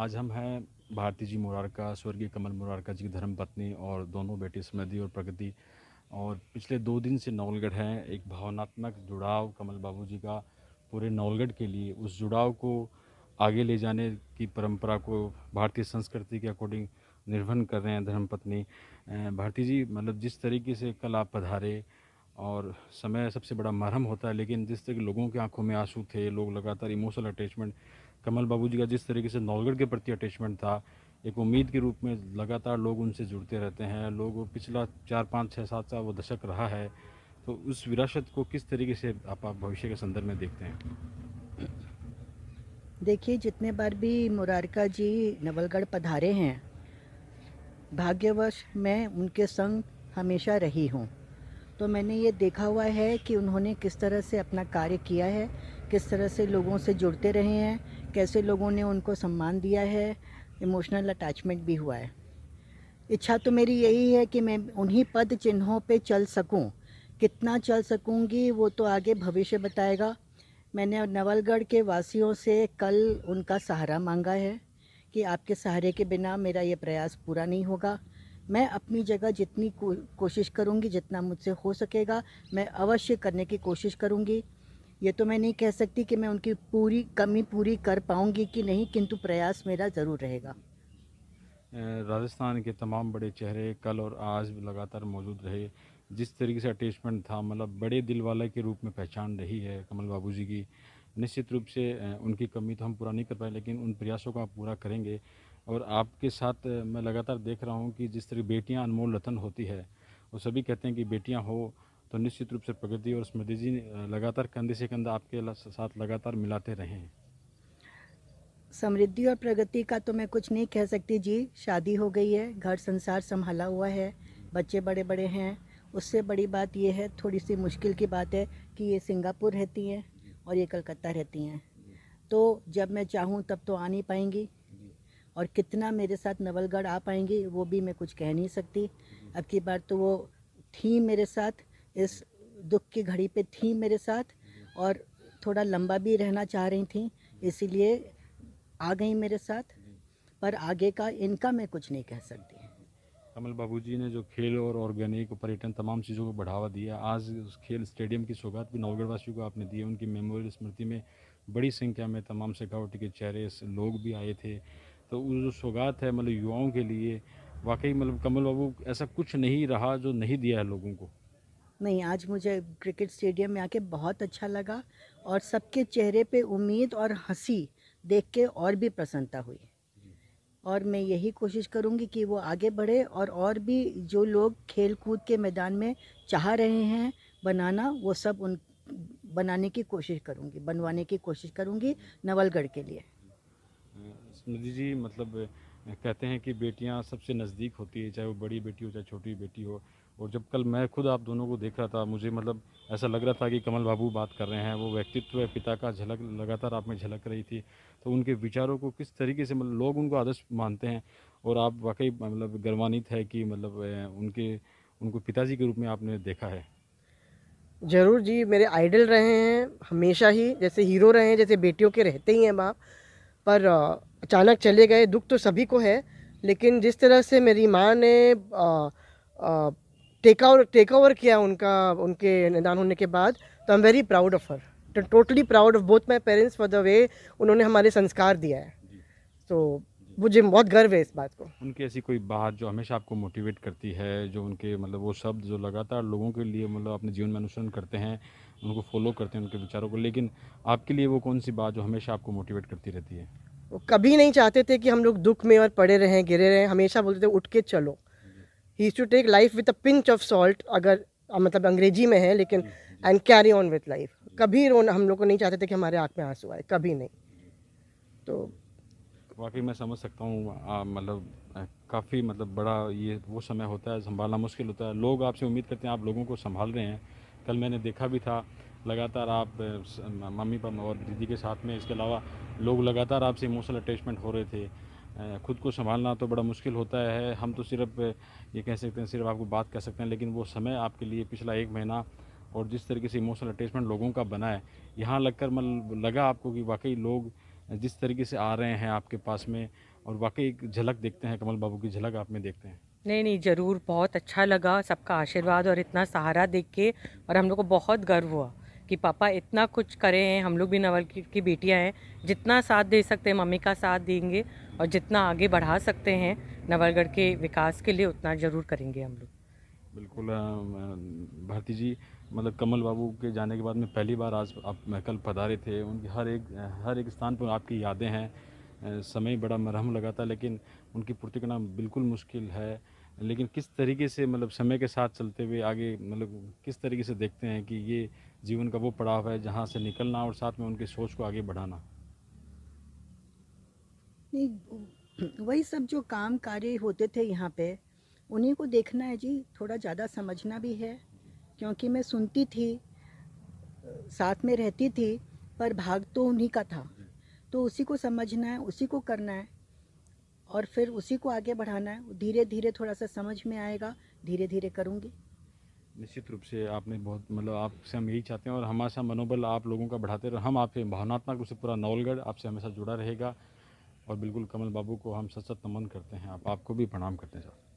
आज हम हैं भारती जी मुरारका स्वर्गीय कमल मुरारका जी की धर्मपत्नी और दोनों बेटी समृद्धि और प्रगति और पिछले दो दिन से नौलगढ़ हैं एक भावनात्मक जुड़ाव कमल बाबू जी का पूरे नौलगढ़ के लिए उस जुड़ाव को आगे ले जाने की परंपरा को भारतीय संस्कृति के अकॉर्डिंग निर्वहन कर रहे हैं धर्मपत्नी भारती जी मतलब जिस तरीके से कल आप पधारे और समय सबसे बड़ा मरहम होता है लेकिन जिस तरह लोगों की आंखों में आंसू थे लोग लगातार इमोशनल अटैचमेंट कमल बाबू जी का जिस तरीके से नौलगढ़ के प्रति अटैचमेंट था एक उम्मीद के रूप में लगातार लोग उनसे जुड़ते रहते हैं लोग पिछला चार पाँच छः सात साल वो दशक रहा है तो उस विरासत को किस तरीके से आप भविष्य के संदर्भ में देखते हैं देखिए जितने बार भी मुरारका जी नवलगढ़ पधारे हैं भाग्यवश मैं उनके संग हमेशा रही हूँ तो मैंने ये देखा हुआ है कि उन्होंने किस तरह से अपना कार्य किया है किस तरह से लोगों से जुड़ते रहे हैं कैसे लोगों ने उनको सम्मान दिया है इमोशनल अटैचमेंट भी हुआ है इच्छा तो मेरी यही है कि मैं उन्हीं पद चिन्हों पे चल सकूं कितना चल सकूंगी वो तो आगे भविष्य बताएगा मैंने नवलगढ़ के वासियों से कल उनका सहारा मांगा है कि आपके सहारे के बिना मेरा ये प्रयास पूरा नहीं होगा मैं अपनी जगह जितनी को, कोशिश करूंगी जितना मुझसे हो सकेगा मैं अवश्य करने की कोशिश करूंगी ये तो मैं नहीं कह सकती कि मैं उनकी पूरी कमी पूरी कर पाऊँगी कि नहीं किंतु प्रयास मेरा ज़रूर रहेगा राजस्थान के तमाम बड़े चेहरे कल और आज लगातार मौजूद रहे जिस तरीके से अटैचमेंट था मतलब बड़े दिल वाले के रूप में पहचान रही है कमल बाबू जी की निश्चित रूप से उनकी कमी तो हम पूरा नहीं कर पाए लेकिन उन प्रयासों को आप पूरा करेंगे और आपके साथ मैं लगातार देख रहा हूँ कि जिस तरह बेटियाँ अनमोल रतन होती है वो सभी कहते हैं कि बेटियाँ हो तो निश्चित रूप से प्रगति और स्मृति जी लगातार कंधे से कंधा आपके साथ लगातार मिलाते रहे हैं समृद्धि और प्रगति का तो मैं कुछ नहीं कह सकती जी शादी हो गई है घर संसार संभाला हुआ है बच्चे बड़े बड़े हैं उससे बड़ी बात यह है थोड़ी सी मुश्किल की बात है कि ये सिंगापुर रहती हैं और ये कलकत्ता रहती हैं तो जब मैं चाहूँ तब तो आ नहीं पाएंगी और कितना मेरे साथ नवलगढ़ आ पाएंगी वो भी मैं कुछ कह नहीं सकती अब की बार तो वो थी मेरे साथ इस दुख की घड़ी पे थी मेरे साथ और थोड़ा लंबा भी रहना चाह रही थी इसीलिए आ गई मेरे साथ पर आगे का इनका मैं कुछ नहीं कह सकती कमल बाबूजी ने जो खेल और ऑर्गेनिक पर्यटन तमाम चीज़ों को बढ़ावा दिया आज उस खेल स्टेडियम की सौगात भी नवगढ़ वासियों को आपने दी है उनकी मेमोरियल स्मृति में बड़ी संख्या में तमाम शेखावटी के चेहरे लोग भी आए थे तो वो जो सौगात है मतलब युवाओं के लिए वाकई मतलब कमल बाबू ऐसा कुछ नहीं रहा जो नहीं दिया है लोगों को नहीं आज मुझे क्रिकेट स्टेडियम में आके बहुत अच्छा लगा और सबके चेहरे पे उम्मीद और हंसी देख के और भी प्रसन्नता हुई और मैं यही कोशिश करूंगी कि वो आगे बढ़े और और भी जो लोग खेल कूद के मैदान में चाह रहे हैं बनाना वो सब उन बनाने की कोशिश करूंगी बनवाने की कोशिश करूंगी नवलगढ़ के लिए स्मृति जी मतलब कहते हैं कि बेटियां सबसे नज़दीक होती है चाहे वो बड़ी बेटी हो चाहे छोटी बेटी हो और जब कल मैं खुद आप दोनों को देख रहा था मुझे मतलब ऐसा लग रहा था कि कमल बाबू बात कर रहे हैं वो व्यक्तित्व है पिता का झलक लगातार आप में झलक रही थी तो उनके विचारों को किस तरीके से मतलब लोग उनको आदर्श मानते हैं और आप वाकई मतलब गर्वान्वित है कि मतलब उनके उनको पिताजी के रूप में आपने देखा है ज़रूर जी मेरे आइडल रहे हैं हमेशा ही जैसे हीरो रहे हैं जैसे बेटियों के रहते ही हैं बाप पर अचानक चले गए दुख तो सभी को है लेकिन जिस तरह से मेरी माँ ने आ, आ, टेक टेकओवर टेक ओवर किया उनका उनके निदान होने के बाद तो I am very proud of her totally proud of both my parents for the way उन्होंने हमारे संस्कार दिया है तो मुझे बहुत गर्व है इस बात को उनकी ऐसी कोई बात जो हमेशा आपको मोटिवेट करती है जो उनके मतलब वो शब्द जो लगातार लोगों के लिए मतलब अपने जीवन में अनुसरण करते हैं उनको फॉलो करते हैं उनके विचारों को लेकिन आपके लिए वो कौन सी बात जो हमेशा आपको मोटिवेट करती रहती है वो कभी नहीं चाहते थे कि हम लोग दुख में और पड़े रहें गिरे रहें हमेशा बोलते थे उठ के चलो ही to take life with a pinch of salt अगर मतलब अंग्रेजी में है लेकिन and carry on with life कभी रोना हम लोग को नहीं चाहते थे कि हमारे आँख में आंसू आए कभी नहीं तो वाकई मैं समझ सकता हूँ मतलब काफ़ी मतलब बड़ा ये वो समय होता है संभालना मुश्किल होता है लोग आपसे उम्मीद करते हैं आप लोगों को संभाल रहे हैं कल मैंने देखा भी था लगातार आप मम्मी पापा और दीदी के साथ में इसके अलावा लोग लगातार आपसे इमोशनल अटैचमेंट हो रहे थे ख़ुद को संभालना तो बड़ा मुश्किल होता है हम तो सिर्फ ये कह सकते हैं सिर्फ आपको बात कह सकते हैं लेकिन वो समय आपके लिए पिछला एक महीना और जिस तरीके से इमोशनल अटैचमेंट लोगों का बना है यहाँ लग कर मन लगा आपको कि वाकई लोग जिस तरीके से आ रहे हैं आपके पास में और वाकई एक झलक देखते हैं कमल बाबू की झलक आप में देखते हैं नहीं नहीं ज़रूर बहुत अच्छा लगा सबका आशीर्वाद और इतना सहारा देख के और हम लोग को बहुत गर्व हुआ कि पापा इतना कुछ करे हैं हम लोग भी नवल की, की बेटियां हैं जितना साथ दे सकते हैं मम्मी का साथ देंगे और जितना आगे बढ़ा सकते हैं नवलगढ़ के विकास के लिए उतना ज़रूर करेंगे हम लोग बिल्कुल भारती जी मतलब कमल बाबू के जाने के बाद में पहली बार आज आप महकल पधारे थे उनकी हर एक हर एक स्थान पर आपकी यादें हैं समय बड़ा मरहम लगा था लेकिन उनकी पूर्ति करना बिल्कुल मुश्किल है लेकिन किस तरीके से मतलब समय के साथ चलते हुए आगे मतलब किस तरीके से देखते हैं कि ये जीवन का वो पड़ाव है जहाँ से निकलना और साथ में उनकी सोच को आगे बढ़ाना नहीं वही सब जो काम कार्य होते थे यहाँ पे उन्हीं को देखना है जी थोड़ा ज़्यादा समझना भी है क्योंकि मैं सुनती थी साथ में रहती थी पर भाग तो उन्हीं का था तो उसी को समझना है उसी को करना है और फिर उसी को आगे बढ़ाना है धीरे धीरे थोड़ा सा समझ में आएगा धीरे धीरे करूँगी निश्चित रूप से आपने बहुत मतलब आपसे हम यही चाहते हैं और हमेशा मनोबल आप लोगों का बढ़ाते रहे हम आपसे भावनात्मक रूप से पूरा नवलगढ़ आपसे हमेशा जुड़ा रहेगा और बिल्कुल कमल बाबू को हम सच नमन करते हैं आप आपको भी प्रणाम करते हैं सर